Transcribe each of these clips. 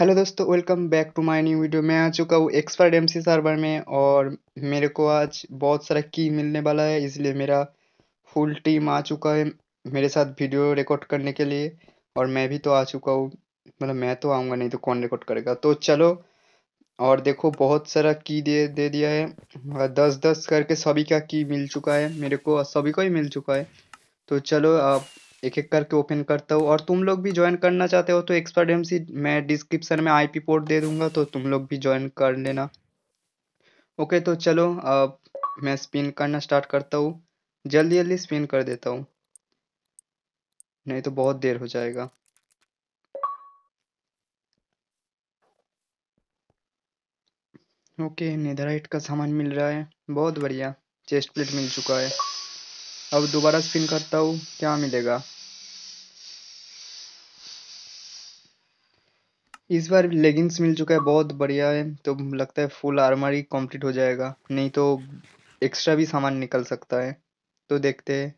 hello दोस्तों welcome back to my new video मैं आ चुका हूँ एक्सपर्ट एम सी सर्वर में और मेरे को आज बहुत सारा की मिलने वाला है इसलिए मेरा फुल टीम आ चुका है मेरे साथ वीडियो रिकॉर्ड करने के लिए और मैं भी तो आ चुका हूँ मतलब मैं तो आऊँगा नहीं तो कौन रिकॉर्ड करेगा तो चलो और देखो बहुत सारा की दे दे दिया है दस दस करके सभी का की मिल चुका है मेरे को सभी को ही मिल चुका है तो चलो आप एक एक करके ओपन करता हूँ और तुम लोग भी ज्वाइन करना चाहते हो तो एक्सपर्ट एम मैं डिस्क्रिप्शन में आईपी पोर्ट दे दूंगा तो तुम लोग भी ज्वाइन कर लेना ओके तो चलो अब मैं स्पिन करना स्टार्ट करता हूँ जल्दी जल्दी स्पिन कर देता हूँ नहीं तो बहुत देर हो जाएगा ओके okay, नेदराइट का सामान मिल रहा है बहुत बढ़िया चेस्ट प्लेट मिल चुका है अब दोबारा स्पिन करता हूँ क्या मिलेगा इस बार लेगिंग्स मिल चुका है बहुत बढ़िया है तो लगता है फुल आर्मर ही कम्प्लीट हो जाएगा नहीं तो एक्स्ट्रा भी सामान निकल सकता है तो देखते हैं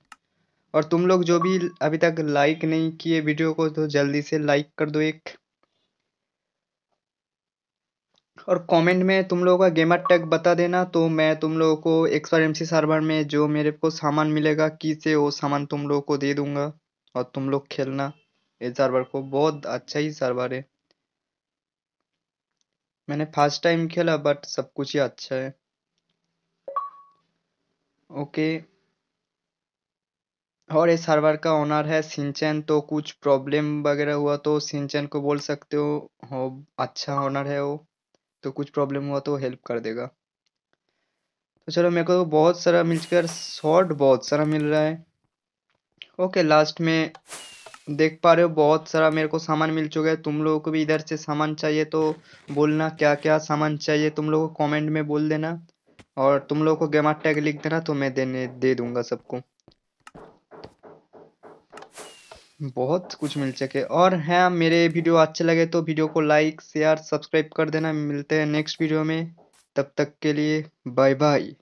और तुम लोग जो भी अभी तक लाइक नहीं किए वीडियो को तो जल्दी से लाइक कर दो एक और कमेंट में तुम लोगों का गेमर टैग बता देना तो मैं तुम लोगों को एक्सपर एम सर्वर में जो मेरे को सामान मिलेगा की से वो सामान तुम लोगों को दे दूंगा और तुम लोग खेलना ये सर्वर को बहुत अच्छा ही सर्वर है मैंने फर्स्ट टाइम खेला बट सब कुछ ही अच्छा है ओके और ये सर्वर का ओनर है सिंचन तो कुछ प्रॉब्लम वगैरह हुआ तो सिंचन को बोल सकते हो हो अच्छा ओनर है वो तो कुछ प्रॉब्लम हुआ तो हेल्प कर देगा तो चलो मेरे को तो बहुत सारा मिलकर शॉर्ट बहुत सारा मिल रहा है ओके लास्ट में देख पा रहे हो बहुत सारा मेरे को सामान मिल चुका है तुम लोगों को भी इधर से सामान चाहिए तो बोलना क्या क्या सामान चाहिए तुम लोग को कॉमेंट में बोल देना और तुम लोगों को गेमा टैग लिख देना तो मैं देने दे दूंगा सबको बहुत कुछ मिल सके और हाँ मेरे वीडियो अच्छे लगे तो वीडियो को लाइक शेयर सब्सक्राइब कर देना मिलते हैं नेक्स्ट वीडियो में तब तक के लिए बाय बाय